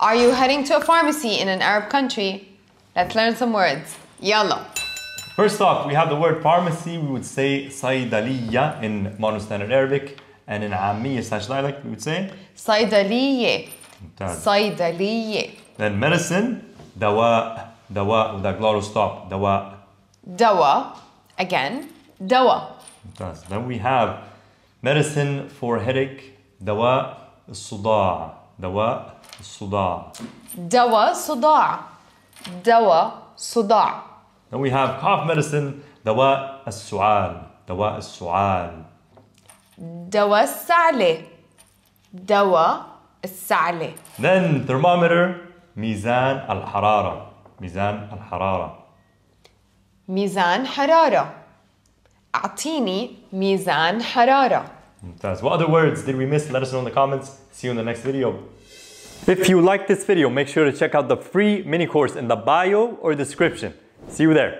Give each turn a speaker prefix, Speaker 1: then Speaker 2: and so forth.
Speaker 1: Are you heading to a pharmacy in an Arab country? Let's learn some words. Yalla.
Speaker 2: First off, we have the word pharmacy. We would say saydaliya in modern standard Arabic, and in Ammiya slash dialect, we would say
Speaker 3: saydaliye. Saydaliye.
Speaker 2: Then medicine, dawa, dawa with that glottal stop, dawa.
Speaker 4: Dawa, again, dawa.
Speaker 2: Then we have medicine for headache, dawa suda, dawa صداع
Speaker 5: دواء صداع دواء صداع
Speaker 2: Then we have cough medicine دواء السعال دواء السعال
Speaker 6: دواء السعلة دواء السعلة
Speaker 2: Then thermometer ميزان الحرارة ميزان الحرارة
Speaker 1: ميزان حرارة أعطيني ميزان حرارة
Speaker 2: ممتاز What other words did we miss? Let us know in the comments. See you in the next video. If you like this video, make sure to check out the free mini course in the bio or description. See you there.